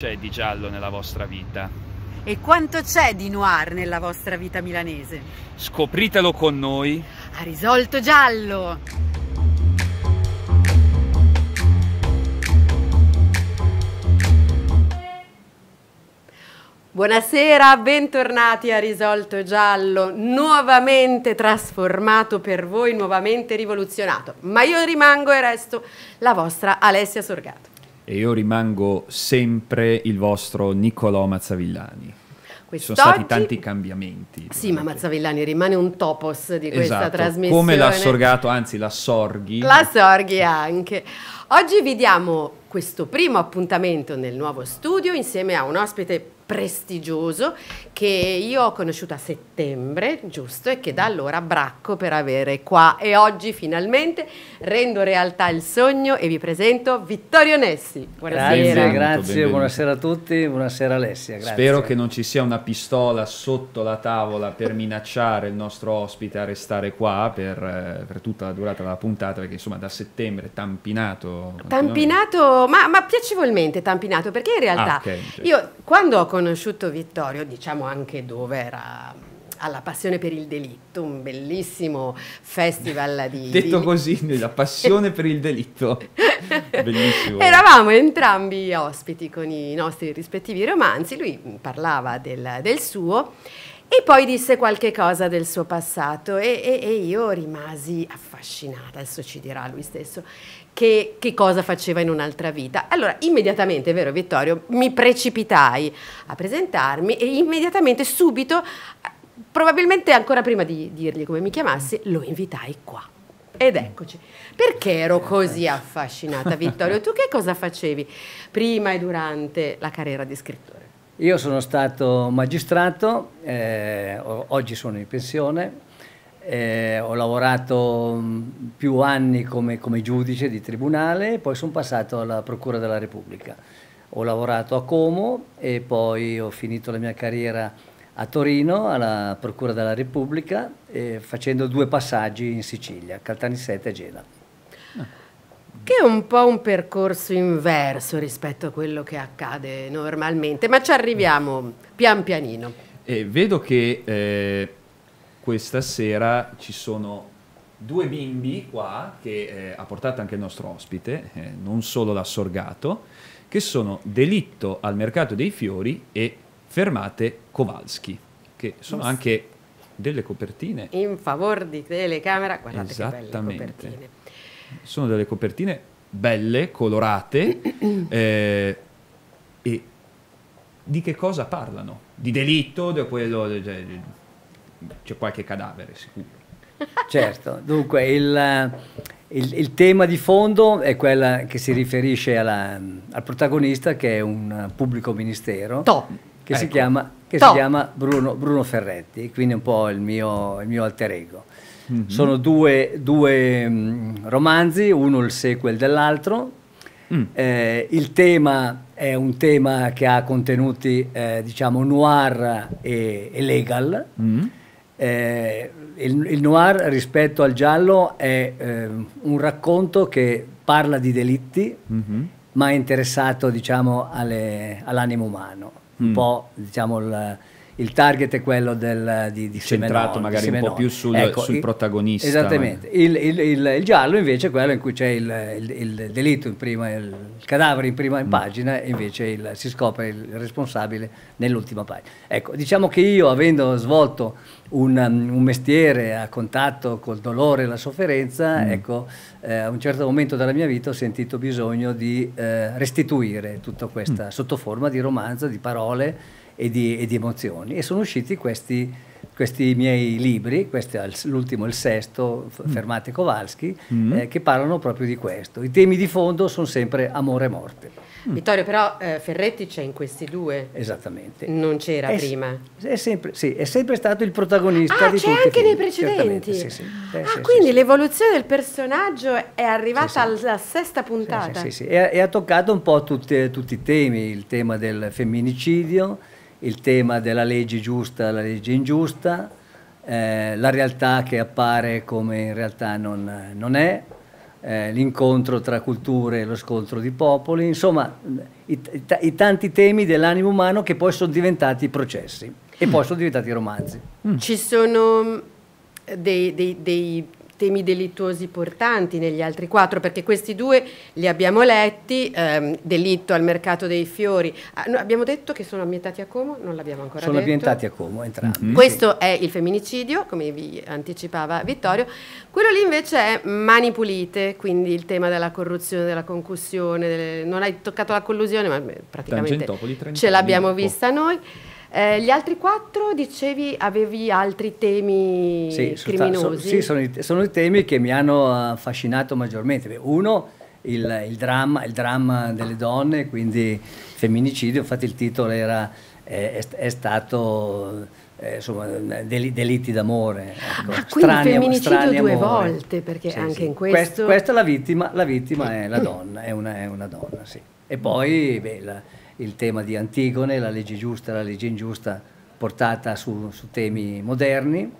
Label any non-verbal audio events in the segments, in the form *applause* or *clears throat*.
c'è di giallo nella vostra vita? E quanto c'è di noir nella vostra vita milanese? Scopritelo con noi. A risolto giallo! Buonasera, bentornati a Risolto Giallo, nuovamente trasformato per voi, nuovamente rivoluzionato. Ma io rimango e resto la vostra Alessia Sorgato e io rimango sempre il vostro Niccolò Mazzavillani. Quest'oggi... Ci sono stati tanti cambiamenti. Sì, ma Mazzavillani rimane un topos di questa esatto, trasmissione. Come l'ha sorgato, anzi la sorghi. La sorghi anche. Oggi vi diamo questo primo appuntamento nel nuovo studio insieme a un ospite prestigioso che io ho conosciuto a settembre, giusto, e che da allora bracco per avere qua. E oggi finalmente rendo realtà il sogno e vi presento Vittorio Nessi. Buonasera. Grazie, grazie, buonasera a tutti, buonasera Alessia. Grazie. Spero che non ci sia una pistola sotto la tavola per minacciare il nostro ospite a restare qua per, eh, per tutta la durata della puntata, perché insomma da settembre tampinato. Tampinato, ma, ma, piacevolmente tampinato, perché in realtà ah, okay, cioè. io quando ho conosciuto conosciuto Vittorio, diciamo anche dove era alla Passione per il Delitto, un bellissimo festival *laughs* di... Detto di... così, la Passione per il Delitto. *laughs* Bellissimo. Eravamo entrambi ospiti con i nostri rispettivi romanzi, lui parlava del, del suo e poi disse qualche cosa del suo passato e, e, e io rimasi affascinata, adesso ci dirà lui stesso che, che, cosa faceva in un'altra vita. Allora, immediatamente, vero Vittorio, mi precipitai a presentarmi e immediatamente, subito, probabilmente ancora prima di dirgli come mi chiamassi, lo invitai qua. Ed eccoci. Perché ero così affascinata, Vittorio? Tu che cosa facevi prima e durante la carriera di scrittore? Io sono stato magistrato, eh, oggi sono in pensione, eh, ho lavorato mm, più anni come, come giudice di tribunale e poi sono passato alla Procura della Repubblica. Ho lavorato a Como e poi ho finito la mia carriera a Torino, alla Procura della Repubblica, eh, facendo due passaggi in Sicilia, Caltanissetta e Gela. Che è un po' un percorso inverso rispetto a quello che accade normalmente, ma ci arriviamo pian pianino. Eh, vedo che eh, questa sera ci sono due bimbi qua che eh, ha portato anche il nostro ospite, eh, non solo sorgato, che sono Delitto al mercato dei fiori e Fermate Kowalski, che sono anche delle copertine. In favore di telecamera, guardate Esattamente. Sono delle copertine belle, colorate, *clears throat* eh, e di che cosa parlano? Di delitto, di quello... Di, di, c'è qualche cadavere sicuro. *laughs* Certo, dunque il, eh, il, il, tema di fondo è quella che si riferisce alla, al protagonista che è un pubblico ministero to. che, ecco. si, chiama, che si chiama, Bruno, Bruno Ferretti, quindi un po' il mio, il mio alter ego. Mm-hmm. Sono due, due um, romanzi, uno il sequel dell'altro. Mm. Eh, il tema è un tema che ha contenuti eh, diciamo noir e, e legal. Mm eh, il, il, noir rispetto al giallo è eh, un racconto che parla di delitti, mm-hmm. ma è interessato diciamo, alle, all'animo umano. Mm. Un po' diciamo, il, il, target è quello del, di, di Centrato Semenon, magari di un po' più sul, ecco, sul protagonista. Esattamente. Il, il, giallo invece è quello in cui c'è il, delitto in prima, il cadavere in prima in mm. pagina e invece si scopre il responsabile nell'ultima pagina. Ecco, diciamo che io avendo svolto un, um, un, mestiere a contatto col dolore e la sofferenza, mm. ecco, eh, a un certo momento della mia vita ho sentito bisogno di eh, restituire tutta questa mm. sotto forma di romanzo, di parole e di, e di emozioni. E sono usciti questi questi miei libri, questo è l'ultimo, il sesto, mm. Fermate Kowalski, mm. eh, che parlano proprio di questo. I temi di fondo sono sempre amore e morte. Mm. Vittorio, però eh, Ferretti c'è in questi due. Esattamente. Non c'era prima. È sempre, sì, è sempre stato il protagonista ah, di c'è anche nei precedenti. Sì, sì. Eh, ah, quindi l'evoluzione del personaggio è arrivata alla sesta puntata. Sì, sì, E, ha toccato un po' tutte, tutti i temi, il tema del femminicidio, il tema della legge giusta e la legge ingiusta, eh, la realtà che appare come in realtà non, non è, eh, l'incontro tra culture e lo scontro di popoli, insomma i, i, i tanti temi dell'animo umano che poi sono diventati processi e poi sono diventati romanzi. Ci sono mm, dei, dei, dei temi delittuosi portanti negli altri quattro, perché questi due li abbiamo letti, ehm, delitto al mercato dei fiori, ah, abbiamo detto che sono ambientati a Como, non l'abbiamo ancora sono detto. Sono ambientati a Como entrambi. Mm -hmm. Questo è il femminicidio, come vi anticipava Vittorio, quello lì invece è mani pulite, quindi il tema della corruzione, della concussione, delle... non hai toccato la collusione, ma eh, praticamente ce l'abbiamo vista noi. Eh, gli altri quattro, dicevi, avevi altri temi sì, criminosi? So, sì, sono i, sono i, temi che mi hanno affascinato maggiormente. Uno, il, il, dramma, il dramma delle donne, quindi femminicidio, infatti il titolo era, è, è stato... Eh, insomma, del, delitti d'amore. Ecco. Ah, quindi strani, femminicidio strani due amore. volte, perché sì, anche sì. in questo... questa è la vittima, la vittima è la donna, è una, è una donna, sì. E poi beh, la, il tema di Antigone, la legge giusta, e la legge ingiusta portata su, su temi moderni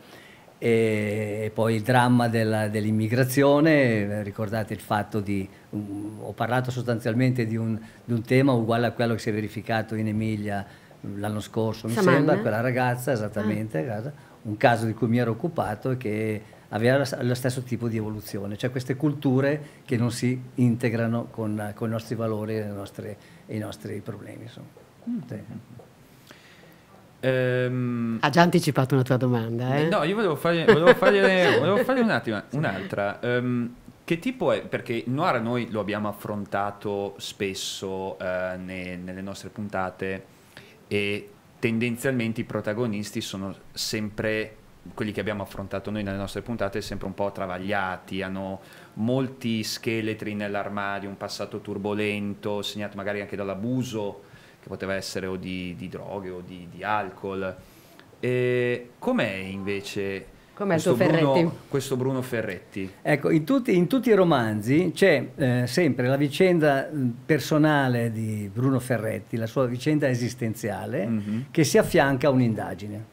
e poi il dramma dell'immigrazione, ricordate il fatto di, um, ho parlato sostanzialmente di un, di un, tema uguale a quello che si è verificato in Emilia mm, l'anno scorso, Samanna. mi sembra, quella ragazza esattamente, ah. un caso di cui mi ero occupato e che avere lo stesso tipo di evoluzione, cioè queste culture che non si integrano con, con i nostri valori e, nostre, e i nostri problemi. Insomma. Mm. Sì. Ehm... ha già anticipato una tua domanda. Eh? No, io volevo fare, volevo fare, *laughs* volevo fare un attimo, un'altra. Um, che tipo è? Perché il noir noi lo abbiamo affrontato spesso uh, ne, nelle nostre puntate e tendenzialmente i protagonisti sono sempre quelli che abbiamo affrontato noi nelle nostre puntate sempre un po' travagliati, hanno molti scheletri nell'armadio, un passato turbolento, segnato magari anche dall'abuso che poteva essere o di, di droghe o di, di alcol. E com'è invece Com'è questo, Ferretti? Bruno, questo Bruno Ferretti. Ecco, in tutti, in tutti i romanzi c'è eh, sempre la vicenda mm, personale di Bruno Ferretti, la sua vicenda esistenziale, mm-hmm. che si affianca a un'indagine.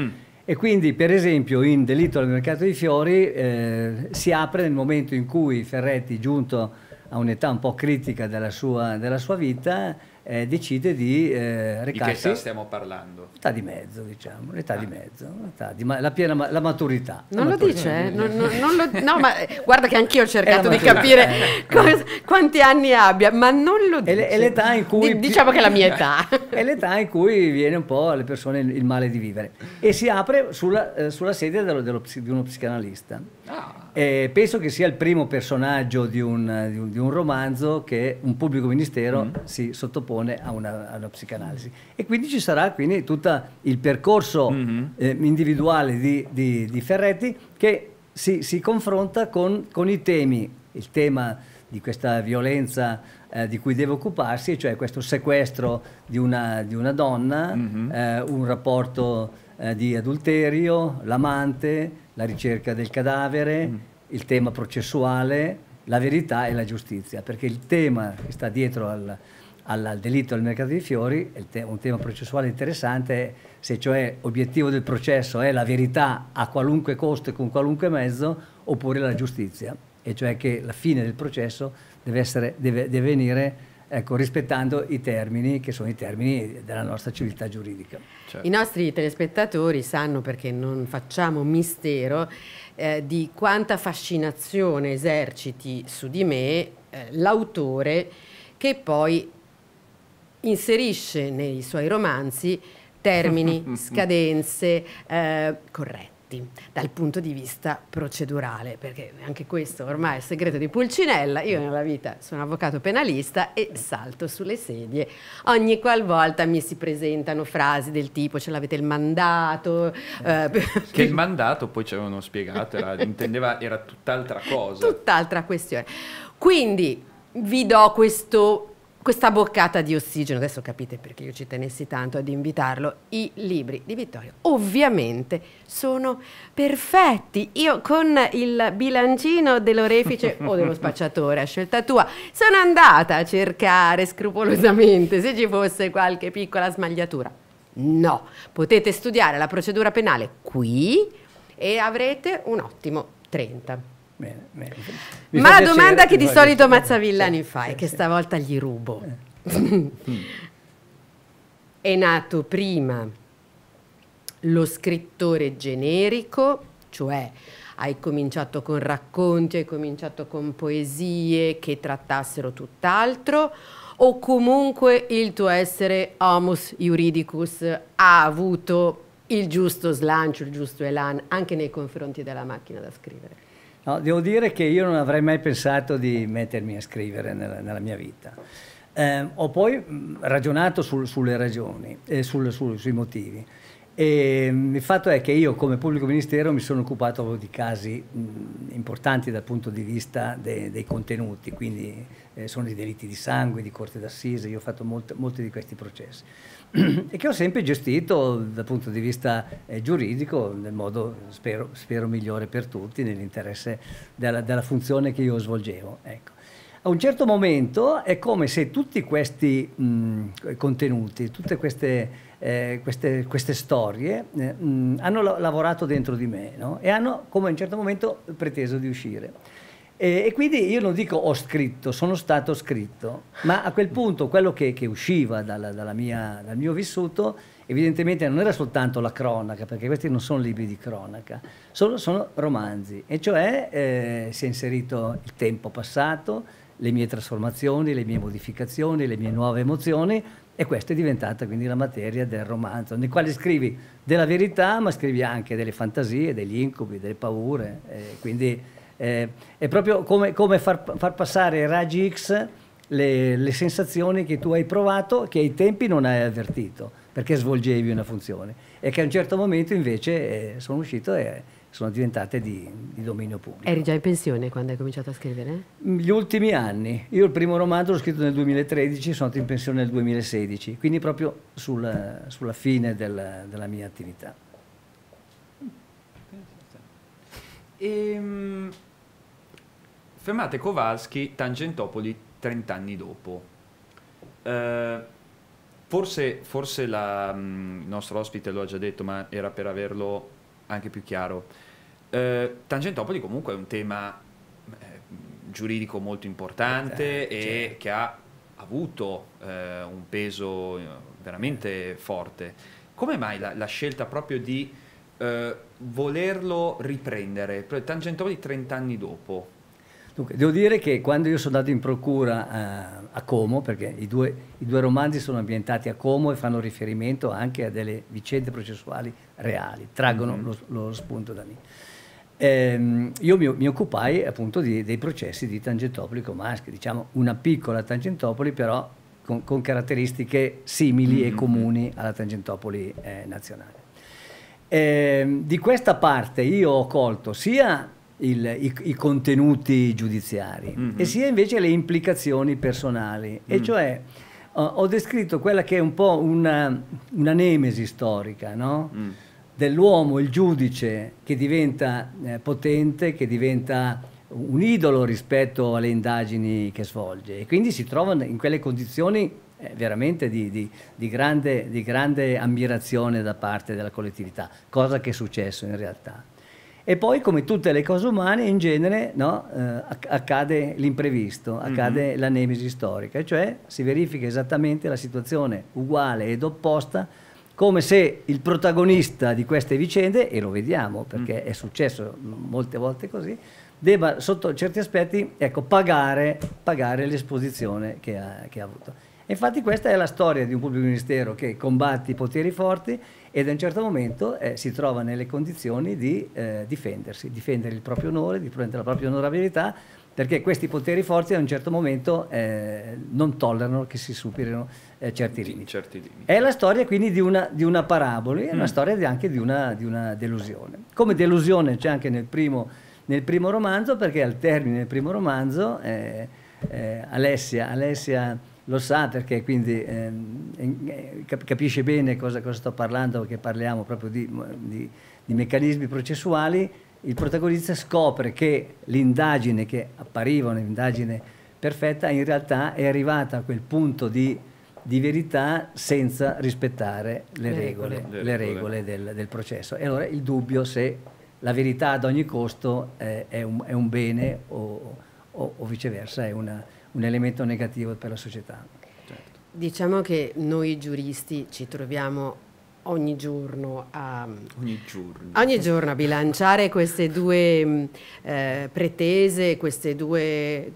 Mm. E quindi, per esempio, in Delitto al mercato dei fiori eh, si apre nel momento in cui Ferretti, giunto a un'età un po' critica della sua, della sua vita, eh, decide di eh, recarsi... Di che età stiamo parlando? L'età di mezzo, diciamo, l'età ah. di mezzo, l'età di ma- la piena la maturità. Non la lo dice, eh? non, non, non lo, *laughs* no, ma eh, guarda che anch'io ho cercato di capire eh, *laughs* eh. cosa, quanti anni abbia, ma non lo dice. È l'età in cui... Di, diciamo che è la mia età. *laughs* è l'età in cui viene un po' alle persone il, il male di vivere e si apre sulla, eh, sulla sedia dello, dello, di uno psicanalista. Ah. Eh, penso che sia il primo personaggio di un, di un, di un romanzo che un pubblico ministero mm. si sottopone sottopone a una, a una psicanalisi. E quindi ci sarà quindi tutto il percorso mm-hmm. eh, individuale di, di, di, Ferretti che si, si confronta con, con, i temi, il tema di questa violenza eh, di cui deve occuparsi, cioè questo sequestro di una, di una donna, mm-hmm. eh, un rapporto eh, di adulterio, l'amante, la ricerca del cadavere, mm-hmm. il tema processuale, la verità e la giustizia, perché il tema che sta dietro al, al delitto del mercato dei fiori, un tema processuale interessante, se cioè obiettivo del processo è la verità a qualunque costo e con qualunque mezzo, oppure la giustizia, e cioè che la fine del processo deve, essere, deve, deve venire ecco, rispettando i termini che sono i termini della nostra civiltà giuridica. Certo. I nostri telespettatori sanno, perché non facciamo mistero, eh, di quanta fascinazione eserciti su di me eh, l'autore che poi inserisce nei suoi romanzi termini, *laughs* scadenze eh, corretti dal punto di vista procedurale, perché anche questo ormai è il segreto di Pulcinella. Io nella vita sono avvocato penalista e salto sulle sedie ogni qualvolta mi si presentano frasi del tipo ce l'avete il mandato. Eh, che il mandato poi ci avevano spiegato, era, intendeva, era tutt'altra cosa. Tutt'altra questione. Quindi vi do questo questa boccata di ossigeno, adesso capite perché io ci tenessi tanto ad invitarlo, i libri di Vittorio ovviamente sono perfetti. Io con il bilancino dell'orefice o dello *laughs* spacciatore, a scelta tua, sono andata a cercare scrupolosamente se ci fosse qualche piccola smagliatura. No, potete studiare la procedura penale qui e avrete un ottimo 30. Bene, bene. Ma la piacere, domanda che di solito Mazzavillani sì, fa e sì, che sì. stavolta gli rubo. Eh. *laughs* È nato prima lo scrittore generico, cioè hai cominciato con racconti, hai cominciato con poesie che trattassero tutt'altro, o comunque il tuo essere homus juridicus ha avuto il giusto slancio, il giusto elan anche nei confronti della macchina da scrivere? No, devo dire che io non avrei mai pensato di mettermi a scrivere nella, nella mia vita. Eh, ho poi ragionato sul, sulle ragioni e sul, sul, sui motivi. E ehm, il fatto è che io come pubblico ministero mi sono occupato di casi importanti dal punto di vista dei, dei contenuti, quindi eh, sono i delitti di sangue, di corte d'assise, io ho fatto molti di questi processi *clears throat* e che ho sempre gestito dal punto di vista eh, giuridico nel modo, spero, spero, migliore per tutti, nell'interesse della, della funzione che io svolgevo. Ecco a un certo momento è come se tutti questi mh, contenuti, tutte queste eh, queste, queste, storie eh, mh, mm, hanno la- lavorato dentro di me no? e hanno, come in un certo momento, preteso di uscire. E, e, quindi io non dico ho scritto, sono stato scritto, ma a quel punto quello che, che usciva dalla, dalla mia, dal mio vissuto evidentemente non era soltanto la cronaca, perché questi non sono libri di cronaca, sono, sono romanzi, e cioè eh, si è inserito il tempo passato, le mie trasformazioni, le mie modificazioni, le mie nuove emozioni, e questa è diventata quindi la materia del romanzo, nel quale scrivi della verità, ma scrivi anche delle fantasie, degli incubi, delle paure. Eh, quindi eh, è proprio come, come far, far, passare ai raggi X le, le, sensazioni che tu hai provato, che ai tempi non hai avvertito, perché svolgevi una funzione, e che a un certo momento invece eh, sono uscito e sono diventate di, di, dominio pubblico. Eri già in pensione quando hai cominciato a scrivere? Mm, gli ultimi anni. Io il primo romanzo l'ho scritto nel 2013, sono andato in pensione nel 2016, quindi proprio sul, sulla fine del, della mia attività. Ehm, fermate Kowalski, Tangentopoli 30 anni dopo. Eh, forse, forse la, mm, il nostro ospite lo ha già detto, ma era per averlo anche più chiaro. Eh, Tangentopoli comunque è un tema eh, giuridico molto importante eh, certo, e cioè. che ha avuto eh, un peso eh, veramente forte. Come mai la, la scelta proprio di eh, volerlo riprendere? Tangentopoli 30 anni dopo, Dunque, devo dire che quando io sono andato in procura eh, a Como, perché i due, i due, romanzi sono ambientati a Como e fanno riferimento anche a delle vicende processuali reali, traggono mm-hmm. lo, lo spunto da lì. Eh, io mi, mi, occupai appunto di, dei processi di Tangentopoli con Maschi, diciamo una piccola Tangentopoli però con, con caratteristiche simili mm -hmm. e mm-hmm. comuni alla Tangentopoli eh, nazionale. Ehm, di questa parte io ho colto sia il, i, i, contenuti giudiziari mm -hmm. e sia invece le implicazioni personali. E mm. cioè ho, ho, descritto quella che è un po' una, una nemesi storica, no? mm. dell'uomo, il giudice che diventa eh, potente, che diventa un idolo rispetto alle indagini che svolge e quindi si trova in quelle condizioni eh, veramente di, di, di, grande, di grande ammirazione da parte della collettività, cosa che è successo in realtà. E poi, come tutte le cose umane, in genere no, eh, accade l'imprevisto, mhm. accade mm-hmm. la nemesi storica, cioè si verifica esattamente la situazione uguale ed opposta, come se il protagonista di queste vicende, e lo vediamo perché mm è successo molte volte così, debba sotto certi aspetti ecco, pagare, pagare, l'esposizione che ha, che ha avuto. Infatti questa è la storia di un pubblico ministero che combatte i poteri forti ed a un certo momento eh, si trova nelle condizioni di eh, difendersi, difendere il proprio onore, difendere la propria onorabilità, perché questi poteri forti a un certo momento eh, non tollerano che si superino eh, certi, limiti. certi, limiti. È la storia quindi di una, di una parabola, è mm. una storia di anche di una, di una, delusione. Come delusione c'è anche nel primo, nel primo, romanzo, perché al termine del primo romanzo eh, eh Alessia, Alessia lo sa perché quindi ehm, eh, capisce bene cosa, cosa, sto parlando, perché parliamo proprio di, di, di meccanismi processuali, il protagonista scopre che l'indagine che appariva un'indagine perfetta in realtà è arrivata a quel punto di, di verità senza rispettare le, regole, regole, le regole del, del, processo. E allora il dubbio se la verità ad ogni costo eh, è, un, è, un, bene o, o, o viceversa è una un elemento negativo per la società. Certo. Diciamo che noi giuristi ci troviamo ogni giorno a, ogni giorno. Ogni giorno a bilanciare queste due mm, eh, pretese, queste due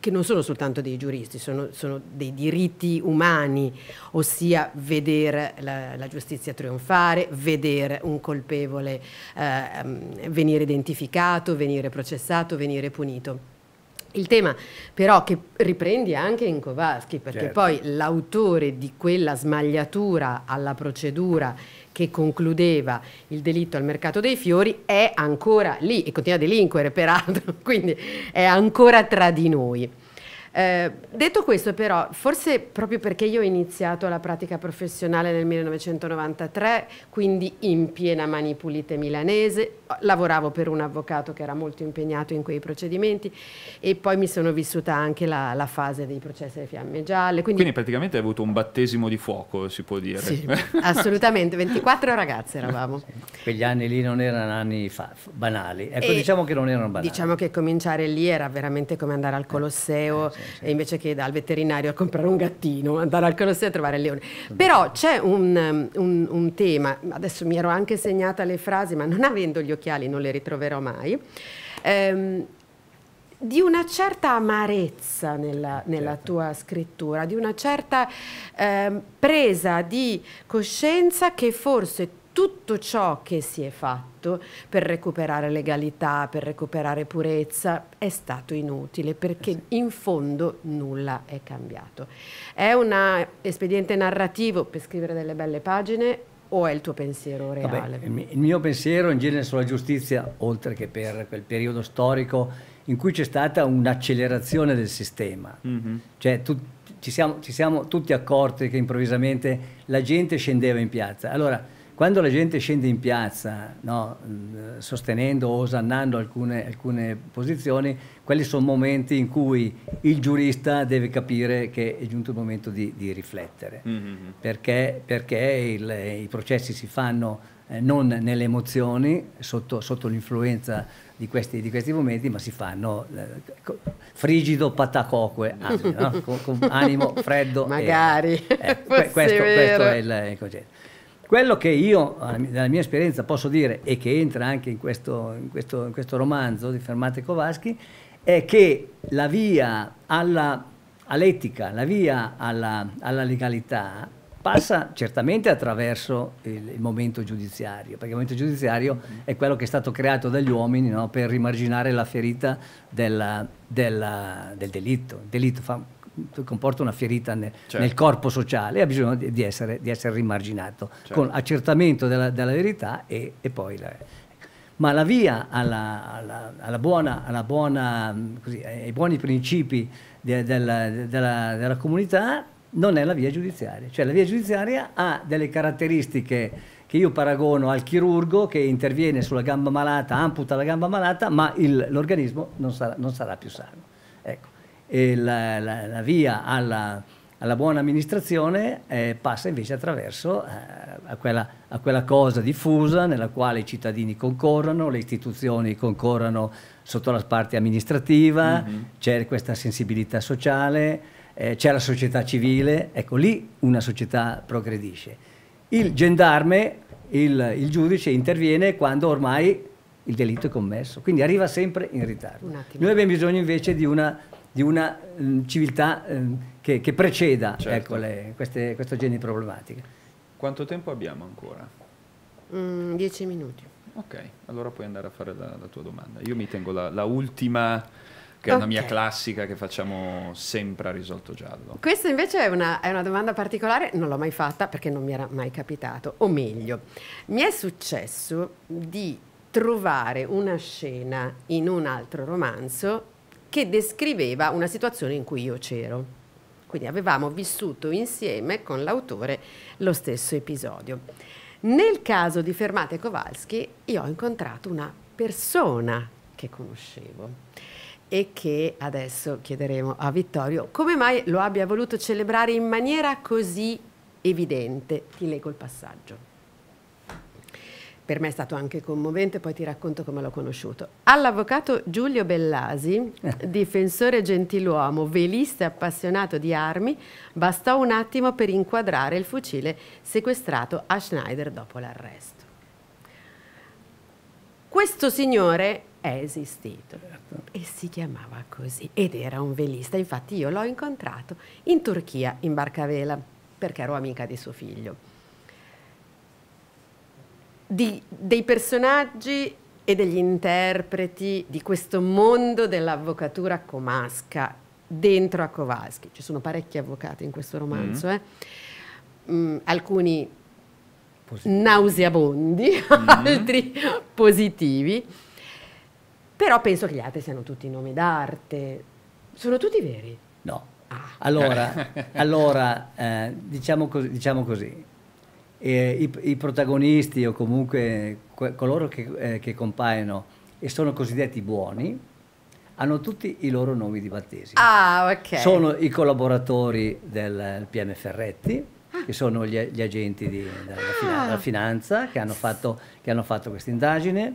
che non sono soltanto dei giuristi, sono, sono dei diritti umani, ossia vedere la, la giustizia trionfare, vedere un colpevole eh, mm, venire identificato, venire processato, venire punito. Il tema però che riprendi anche in Kowalski, perché certo. poi l'autore di quella smagliatura alla procedura che concludeva il delitto al mercato dei fiori è ancora lì e continua a delinquere peraltro, *laughs* quindi è ancora tra di noi. Eh, detto questo però, forse proprio perché io ho iniziato la pratica professionale nel 1993, quindi in piena mani pulite milanese, lavoravo per un avvocato che era molto impegnato in quei procedimenti e poi mi sono vissuta anche la, la fase dei processi alle fiamme gialle. Quindi... quindi, praticamente hai avuto un battesimo di fuoco, si può dire. Sì, *laughs* assolutamente, 24 ragazze eravamo. Quegli anni lì non erano anni fa, banali, ecco e diciamo che non erano banali. Diciamo che cominciare lì era veramente come andare al Colosseo. Eh, sì sì. invece che dal veterinario a comprare un gattino, andare al Colosseo a trovare il leone. Però c'è un, um, un, un tema, adesso mi ero anche segnata le frasi, ma non avendo gli occhiali non le ritroverò mai. Ehm, di una certa amarezza nella, certo. nella certo. tua scrittura, di una certa eh, presa di coscienza che forse tutto ciò che si è fatto per recuperare legalità, per recuperare purezza, è stato inutile perché eh in fondo nulla è cambiato. È un espediente narrativo per scrivere delle belle pagine o è il tuo pensiero reale? Vabbè, il mio pensiero in genere sulla giustizia, oltre che per quel periodo storico in cui c'è stata un'accelerazione del sistema, mm -hmm. cioè tu, ci, siamo, ci siamo tutti accorti che improvvisamente la gente scendeva in piazza. Allora, quando la gente scende in piazza no, sostenendo o osannando alcune, alcune posizioni, quelli sono momenti in cui il giurista deve capire che è giunto il momento di, di riflettere, mm-hmm. perché, perché il, i processi si fanno eh, non nelle emozioni, sotto, sotto l'influenza di questi, di questi, momenti, ma si fanno eh, frigido patacoque, anzi, no? *laughs* con, con, animo freddo. Magari. E, eh, *laughs* questo, questo, è il, il concetto. Quello che io, dalla eh, mia esperienza, posso dire e che entra anche in questo, in questo, in questo romanzo di Fermate Kovaschi, è che la via alla, all'etica, la via alla, alla legalità passa certamente attraverso il, il, momento giudiziario, perché il momento giudiziario è quello che è stato creato dagli uomini no, per rimarginare la ferita della, della, del delitto. Il delitto fa, comporta una ferita nel, certo. nel corpo sociale, ha bisogno di essere, di essere rimarginato, certo. con accertamento della, della verità e, e poi... La, ma la via alla, alla, alla buona, alla buona, così, ai buoni principi de, della, della, della, comunità non è la via giudiziaria. Cioè la via giudiziaria ha delle caratteristiche che io paragono al chirurgo che interviene sulla gamba malata, amputa la gamba malata, ma l'organismo non sarà, non sarà più sano. Ecco e la, la, la via alla, alla, buona amministrazione eh, passa invece attraverso eh, a, quella, a, quella, cosa diffusa nella quale i cittadini concorrono, le istituzioni concorrono sotto la parte amministrativa, mm-hmm. c'è questa sensibilità sociale, eh, c'è la società civile, ecco lì una società progredisce. Il gendarme, il, il giudice interviene quando ormai il delitto è commesso, quindi arriva sempre in ritardo. Noi abbiamo bisogno invece di una di una mh, mm, civiltà mh, mm, che, che, preceda ecco, certo. ecco, le, queste, questo genere di problematiche. Quanto tempo abbiamo ancora? Mm, dieci minuti. Ok, allora puoi andare a fare la, la tua domanda. Io mi tengo la, la ultima che è una mia classica che facciamo sempre a risolto giallo. Questa invece è una, è una domanda particolare, non l'ho mai fatta perché non mi era mai capitato, o meglio, mi è successo di trovare una scena in un altro romanzo che descriveva una situazione in cui io c'ero. Quindi avevamo vissuto insieme con l'autore lo stesso episodio. Nel caso di Fermate Kowalski io ho incontrato una persona che conoscevo e che adesso chiederemo a Vittorio come mai lo abbia voluto celebrare in maniera così evidente. Ti leggo il passaggio per me è stato anche commovente, poi ti racconto come l'ho conosciuto. All'avvocato Giulio Bellasi, *laughs* difensore gentiluomo, velista e appassionato di armi, bastò un attimo per inquadrare il fucile sequestrato a Schneider dopo l'arresto. Questo signore è esistito certo. e si chiamava così ed era un velista, infatti io l'ho incontrato in Turchia in barcavela perché ero amica di suo figlio di, dei personaggi e degli interpreti di questo mondo dell'avvocatura comasca dentro a Kowalski. Ci sono parecchi avvocati in questo romanzo, mm. Eh? Mm, alcuni positivi. nauseabondi, mm. *laughs* altri positivi, però penso che gli altri siano tutti nomi d'arte. Sono tutti veri? No. Ah. Allora, *laughs* allora eh, diciamo così, diciamo così e i, i, protagonisti o comunque que, coloro che, eh, che, compaiono e sono cosiddetti buoni hanno tutti i loro nomi di battesimo. Ah, ok. Sono i collaboratori del PM Ferretti, che sono gli, gli agenti di, della, ah. della, finanza che hanno fatto, fatto questa indagine.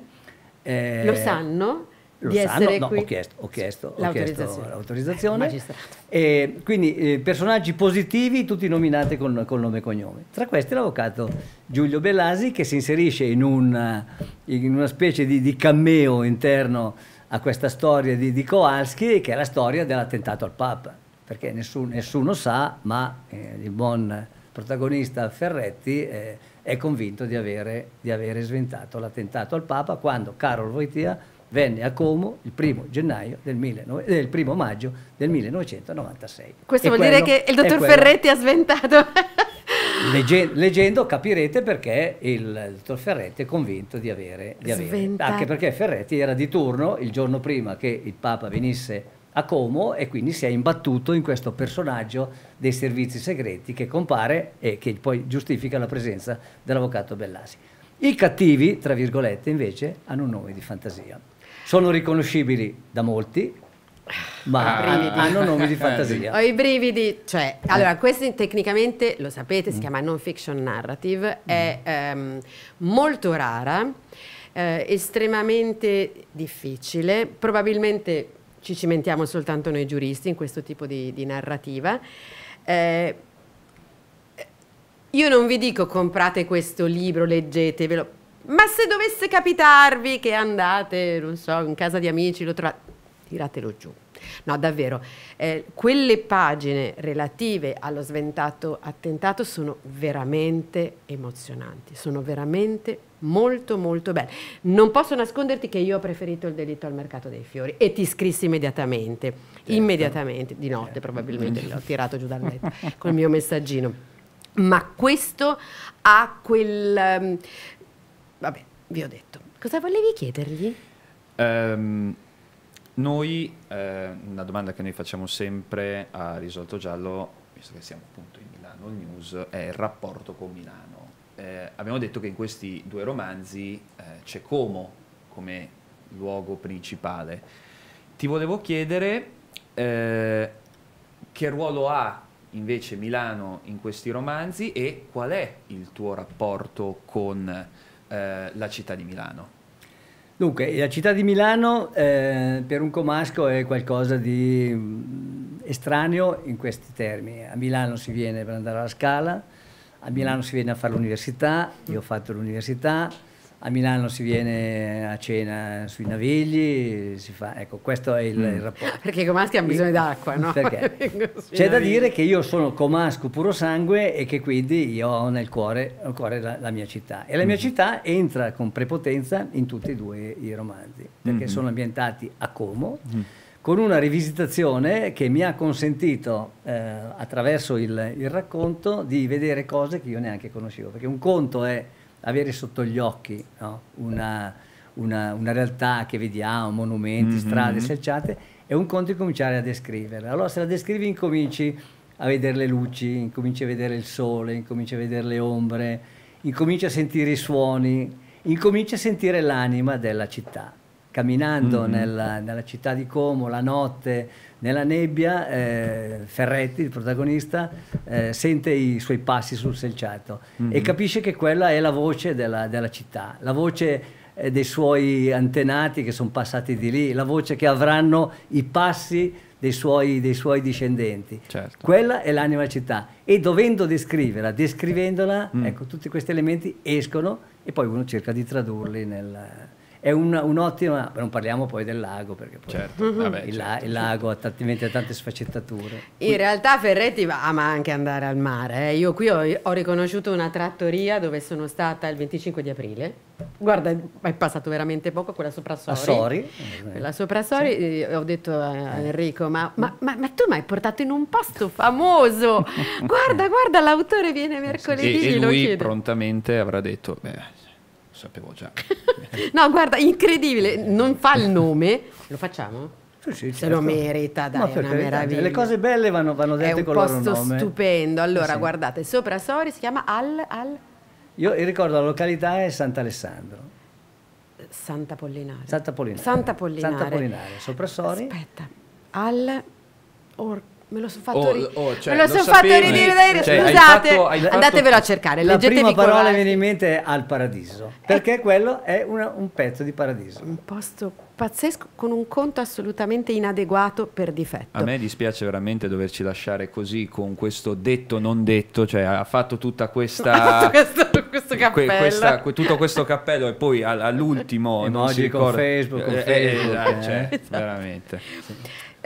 Eh, Lo sanno? lo di sanno, no, ho chiesto, ho chiesto, l'autorizzazione. Ho chiesto eh, quindi eh, personaggi positivi, tutti nominati con, con, nome e cognome. Tra questi l'avvocato Giulio Bellasi che si inserisce in una, eh, in una specie di, di, cameo interno a questa storia di, di Kowalski che è la storia dell'attentato al Papa, perché nessun, nessuno sa, ma eh, il buon protagonista Ferretti eh, è convinto di avere, di avere sventato l'attentato al Papa quando Carol Voitia venne a Como il primo, gennaio del, 19, del primo maggio del 1996. Questo e vuol dire che il dottor Ferretti ha sventato. *laughs* Legge, leggendo capirete perché il dottor Ferretti è convinto di avere, di avere. Anche perché Ferretti era di turno il giorno prima che il Papa venisse a Como e quindi si è imbattuto in questo personaggio dei servizi segreti che compare e che poi giustifica la presenza dell'avvocato Bellasi. I cattivi, tra virgolette, invece hanno un nome di fantasia sono riconoscibili da molti, ma ah, hanno nomi di fantasia. Ho i brividi, cioè, eh. allora, questo tecnicamente lo sapete, si mm. chiama non fiction narrative, mm. è um, molto rara, eh, estremamente difficile, probabilmente ci cimentiamo soltanto noi giuristi in questo tipo di, di narrativa. Eh, io non vi dico comprate questo libro, leggetevelo, ma se dovesse capitarvi che andate, non so, in casa di amici, lo trovate, tiratelo giù. No, davvero, eh, quelle pagine relative allo sventato attentato sono veramente emozionanti, sono veramente molto molto belle. Non posso nasconderti che io ho preferito il delitto al mercato dei fiori e ti scrissi immediatamente, certo. immediatamente, di notte certo. probabilmente, l'ho *laughs* tirato giù dal letto col mio messaggino. Ma questo ha quel... Um, Vabbè, vi ho detto. Cosa volevi chiedergli? Um, noi, eh, una domanda che noi facciamo sempre a Risolto Giallo, visto che siamo appunto in Milano News, è il rapporto con Milano. Eh, abbiamo detto che in questi due romanzi eh, c'è Como come luogo principale. Ti volevo chiedere eh, che ruolo ha invece Milano in questi romanzi e qual è il tuo rapporto con eh, la città di Milano? Dunque, la città di Milano eh, per un comasco è qualcosa di mm, estraneo in questi termini. A Milano si viene per andare alla scala, a Milano si viene a fare l'università, io ho fatto l'università, a Milano si viene a cena sui navigli, si fa, ecco, questo è il, mm. il rapporto. Perché i comaschi hanno bisogno d'acqua, no? *laughs* Perché? *laughs* C'è da dire che io sono comasco puro sangue e che quindi io ho nel cuore, nel cuore la, la, mia città. E la mia mm. città entra con prepotenza in tutti e due i romanzi, perché mm. sono ambientati a Como mm. con una rivisitazione che mi ha consentito, eh, attraverso il, il, racconto, di vedere cose che io neanche conoscevo. Perché un conto è avere sotto gli occhi no? una, una, una, realtà che vediamo, monumenti, mm -hmm. strade selciate, è un conto di cominciare a descriverla. Allora se la descrivi incominci a vedere le luci, incominci a vedere il sole, incominci a vedere le ombre, incominci a sentire i suoni, incominci a sentire l'anima della città. Camminando mm -hmm. nella, nella città di Como la notte, nella nebbia eh, Ferretti, il protagonista, eh, sente i suoi passi sul selciato mm-hmm. e mhm. capisce che quella è la voce della, della città, la voce eh, dei suoi antenati che sono passati di lì, la voce che avranno i passi dei suoi, dei suoi discendenti. Certo. Quella è l'anima città e dovendo descriverla, descrivendola, mm. ecco, tutti questi elementi escono e poi uno cerca di tradurli nel è un, un'ottima, non parliamo poi del lago perché poi certo, vabbè, il, certo. il, lago certo. ha tante, tante sfaccettature. In realtà Ferretti ama anche andare al mare, eh. io qui ho, ho, riconosciuto una trattoria dove sono stata il 25 di aprile, guarda è passato veramente poco, quella sopra Sori, La sopra Sori, sì. Eh, ho detto a eh. Enrico ma, ma, ma, ma tu mi hai portato in un posto famoso, *laughs* guarda guarda l'autore viene mercoledì. Sì, e, lui prontamente avrà detto... Beh, sapevo già. *laughs* no, guarda, incredibile, non fa il nome, lo facciamo? Sì, sì, certo. Se lo certo. merita, dai, è una cioè, meraviglia. Le cose belle vanno, vanno dette con loro nome. È un posto stupendo. Allora, sì. guardate, sopra Sori si chiama Al... Al... Io ricordo la località è Sant'Alessandro. Santa Pollinare. Santa Pollinare. Santa Pollinare. Santa Pollinare, sopra Sori. Aspetta, al Orco. Me lo sono oh, fatto, oh, ri- oh, cioè, me lo son fatto ridire dai re- cioè, Scusate, hai fatto, hai fatto... andatevelo a cercare. La prima parola che viene in mente al paradiso, perché eh. quello è una, un pezzo di paradiso. Un posto pazzesco con un conto assolutamente inadeguato per difetto. A me dispiace veramente doverci lasciare così con questo detto non detto, cioè ha fatto tutta questa... *laughs* questo, questo cappello. Que, questa, que, tutto questo cappello e poi all, all'ultimo... Emoji non si ricorda, con Facebook, con eh, eh, Facebook. Eh, eh, eh, cioè, esatto. Veramente. Sì.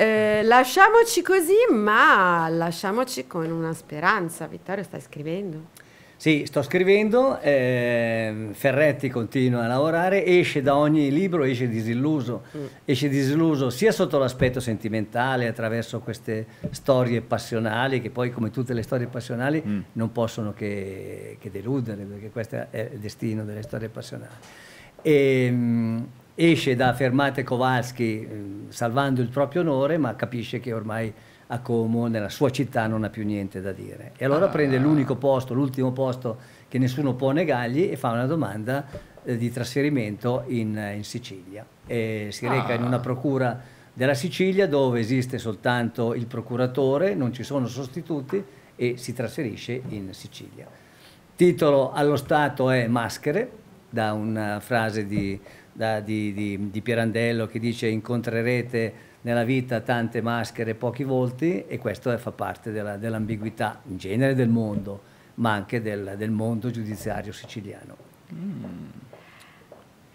Eh, lasciamoci così, ma lasciamoci con una speranza. Vittorio, stai scrivendo? Sì, sto scrivendo, eh, Ferretti continua a lavorare, esce da ogni libro, esce disilluso, mm. esce disilluso sia sotto l'aspetto sentimentale, attraverso queste storie passionali, che poi come tutte le storie passionali mm. non possono che, che deludere, perché questo è il destino delle storie passionali. E, ehm, esce da Fermate Kowalski eh, salvando il proprio onore, ma capisce che ormai a Como, nella sua città, non ha più niente da dire. E allora ah. prende l'unico posto, l'ultimo posto che nessuno può negargli e fa una domanda eh, di trasferimento in, eh, in Sicilia. E si reca ah. in una ah. procura della Sicilia dove esiste soltanto il procuratore, non ci sono sostituti e si trasferisce in Sicilia. Titolo allo Stato è Maschere, da una frase di da, di, di, di, Pirandello che dice incontrerete nella vita tante maschere e pochi volti e questo eh, fa parte della, dell'ambiguità in genere del mondo, ma anche del, del mondo giudiziario siciliano. Mm.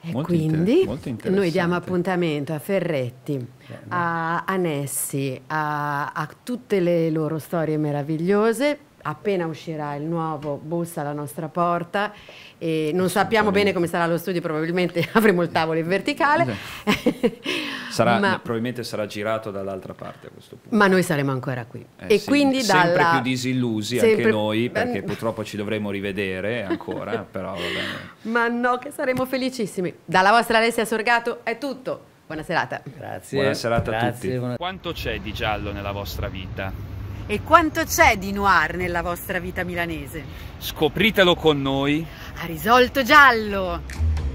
E molto quindi inter- noi diamo appuntamento a Ferretti, Bene. a Anessi, a, a tutte le loro storie meravigliose appena uscirà il nuovo bussa alla nostra porta e non sappiamo bene come sarà lo studio, probabilmente *laughs* avremo il tavolo in verticale. Sarà, *laughs* ma, probabilmente sarà girato dall'altra parte a questo punto. Ma noi saremo ancora qui. Eh, e sì, quindi sempre dalla... più disillusi sempre... anche noi, perché *laughs* purtroppo ci dovremo rivedere ancora, però Ma no, che saremo felicissimi. Dalla vostra Alessia Sorgato è tutto. Buona serata. Grazie. Buona serata Grazie, a tutti. Buona... Quanto c'è di giallo nella vostra vita? E quanto c'è di noir nella vostra vita milanese? Scopritelo con noi. A risolto giallo!